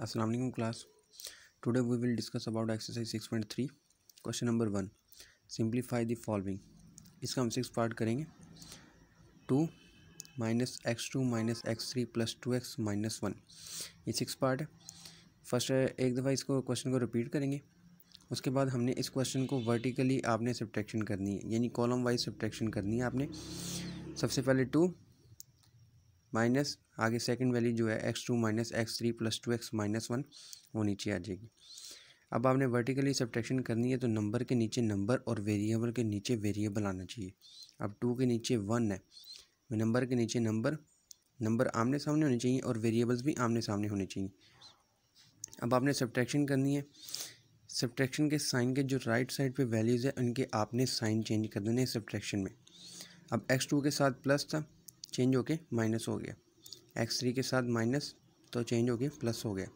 class today class will discuss about exercise six point 6.3 question number one simplify the following इसका हम six part करेंगे two minus x two minus x three plus two x minus one ये six part है first एक दफ़ा इसको question को repeat करेंगे उसके बाद हमने इस क्वेश्चन को वर्टिकली आपने सब्ट्रैक्शन करनी है यानी कॉलम वाइज सब्ट्रैक्शन करनी है आपने सबसे पहले टू माइनस आगे सेकंड वैल्यू जो है x two minus x three plus two x minus one वो नीचे आ जाएगी अब आपने वर्टिकली सब्ट्रैक्शन करनी है तो नंबर के नीचे नंबर और वेरिएबल के नीचे वेरिएबल आना चाहिए अब टू के नीचे वन है नंबर तो के नीचे नंबर नंबर आमने सामने होने चाहिए और वेरिएबल्स भी आमने सामने होने चाहिए अब आपने सब्ट्रैक्शन करनी है सब्ट्रैक्शन के साइन के जो राइट साइड पे वैल्यूज़ है उनके आपने साइन चेंज कर देने हैं सब्ट्रैक्शन में अब एक्स टू के साथ प्लस था चेंज होके माइनस हो गया एक्स थ्री के साथ माइनस तो चेंज होके प्लस हो गया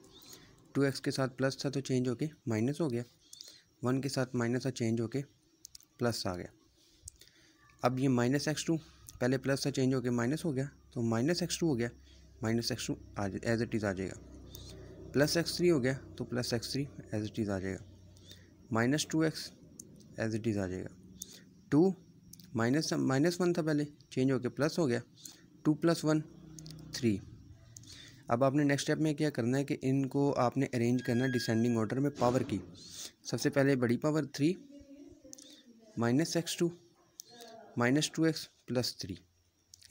टू एक्स के साथ प्लस था तो चेंज होके माइनस हो गया वन के साथ माइनस था चेंज होके प्लस आ गया अब ये माइनस एक्स टू पहले प्लस था चेंज होके माइनस हो गया तो माइनस एक्स टू हो गया minus x two as it is आ जाएगा प्लस एक्स थ्री हो गया तो plus x three as it is आ जाएगा minus two x as it is आ जाएगा टू माइनस माइनस वन था पहले चेंज होकर प्लस हो गया टू प्लस वन थ्री अब आपने नेक्स्ट स्टेप में क्या करना है कि इनको आपने अरेंज करना है डिसेंडिंग ऑर्डर में पावर की सबसे पहले बड़ी power three minus x two minus two x plus three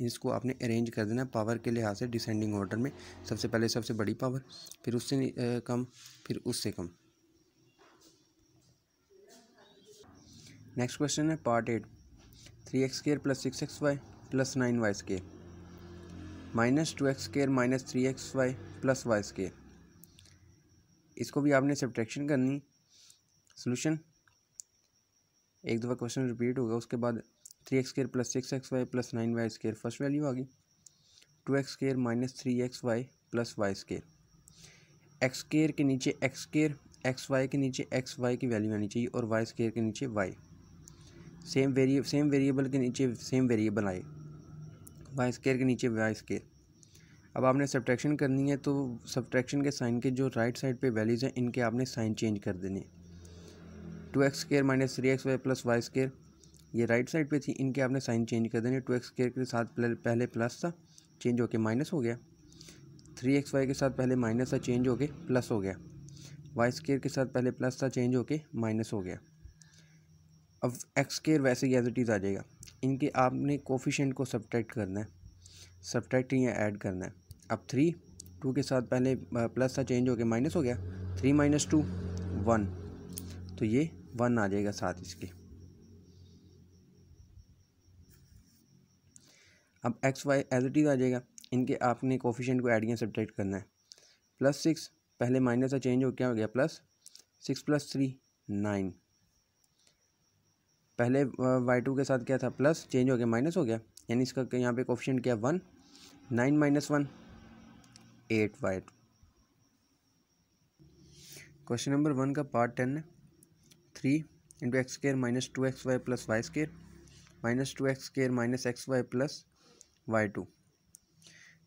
इसको आपने अरेंज कर देना है पावर के लिहाज से डिसेंडिंग ऑर्डर में सबसे पहले सबसे बड़ी पावर फिर उससे कम फिर उससे कम नेक्स्ट क्वेश्चन है part eight three x square plus six x y plus nine y square minus two x square minus three x y plus y square इसको भी आपने सब्ट्रैक्शन करनी सोल्यूशन एक दफ़ा क्वेश्चन रिपीट होगा उसके बाद three x square plus six x y plus nine y square first value आ गई two x square minus three x y plus y square x square के नीचे एक्स स्केयर एक्स वाई के नीचे x Y की value आनी चाहिए और वाई स्केयर के नीचे y same varia same variable के नीचे सेम वेरिएबल आए वाई स्केयर के नीचे वाई स्केयर अब आपने सब्ट्रैक्शन करनी है तो सब्ट्रैक्शन के साइन के जो राइट साइड पे वैल्यूज़ हैं इनके आपने साइन चेंज कर देने two x square minus three x y plus y square ये राइट साइड पे थी इनके आपने साइन चेंज कर देने टू एक्स स्केयर के साथ पहले प्लस था चेंज होके माइनस हो गया थ्री एक्स वाई के साथ पहले माइनस था चेंज होके प्लस हो गया वाई स्केयर के साथ पहले प्लस था चेंज होके माइनस हो गया अब एक्स केयर वैसे ही एज इट इज़ आ जाएगा इनके आपने कोफिशेंट को सब्ट्रैक्ट करना है सब्ट्रैक्ट या ऐड करना है अब थ्री टू के साथ पहले प्लस था चेंज हो गया माइनस हो गया थ्री माइनस टू वन तो ये वन आ जाएगा साथ इसके अब x y as it is आ जाएगा इनके आपने कोफिशेंट को ऐड या सब्ट्रैक्ट करना है प्लस सिक्स पहले माइनस था चेंज हो क्या हो गया plus six plus three nine पहले वाई टू के साथ क्या था प्लस चेंज हो गया माइनस हो गया यानी इसका यहाँ पे ऑप्शन क्या one nine minus one eight y two question number one का पार्ट टेन है three into x square minus two x y plus y square minus two x square minus x y plus y two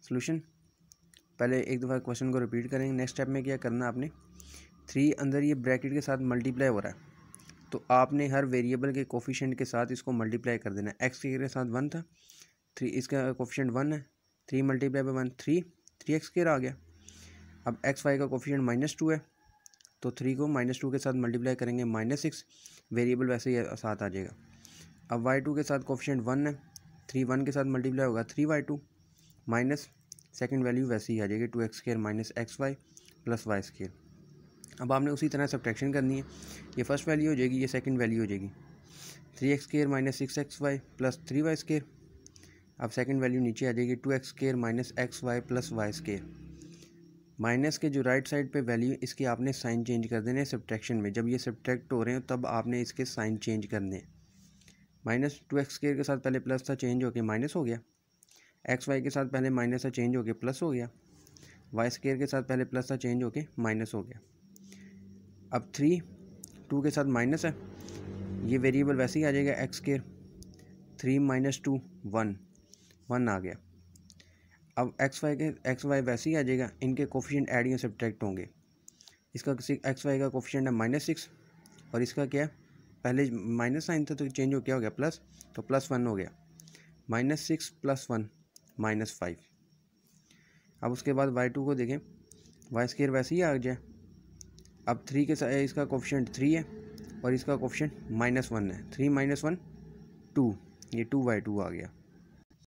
solution पहले एक दफ़ा question को repeat करेंगे next step में क्या करना आपने थ्री अंदर ये ब्रैकेट के साथ मल्टीप्लाई हो रहा है तो आपने हर वेरिएबल के कोफिशेंट के साथ इसको मल्टीप्लाई कर देना एक्स के साथ वन था थ्री इसका कोफिशेंट वन है three multiply by one three three x square आ गया अब एक्स वाई का कोफिशेंट माइनस टू है तो थ्री को माइनस टू के साथ मल्टीप्लाई करेंगे माइनस सिक्स वेरिएबल वैसे ही साथ आ जाएगा अब वाई टू के साथ कोफिशेंट वन है थ्री वन के साथ मल्टीप्लाई होगा three y two minus second value वैसे ही आ जाएगी two x square minus x y plus y square अब आपने उसी तरह सब्ट्रैक्शन करनी है ये फर्स्ट वैल्यू हो जाएगी ये सेकंड वैल्यू हो जाएगी three x square minus six x y plus three y square अब सेकंड वैल्यू नीचे आ जाएगी two x square minus x y plus y square minus के जो राइट साइड पे वैल्यू इसके आपने साइन चेंज कर देने सब्ट्रैक्शन में जब ये सब्ट्रैक्ट हो रहे हो तब आपने इसके साइन चेंज करने माइनस टू एक्स स्केयर के साथ पहले प्लस था चेंज होकर माइनस हो गया एक्स वाई के साथ पहले माइनस था चेंज होकर प्लस हो गया वाई स्केयर के साथ पहले प्लस था चेंज होकर माइनस हो गया अब थ्री टू के साथ माइनस है ये वेरिएबल वैसे ही आ जाएगा एक्स के three minus two one one आ गया अब एक्स वाई के एक्स वाई वैसे ही आ जाएगा इनके कोफिशेंट एड या सब्ट्रैक्ट होंगे इसका एक्स वाई का कोफिशेंट है माइनस सिक्स और इसका क्या है पहले माइनस साइन था तो चेंज हो क्या हो गया प्लस तो प्लस वन हो गया minus six plus one minus five अब उसके बाद वाई टू को देखें वाई स्केयर वैसे ही आ जाए अब थ्री के साथ इसका कोफिशेंट थ्री है और इसका कोफिशेंट माइनस वन है थ्री माइनस वन टू ये टू बाई टू आ गया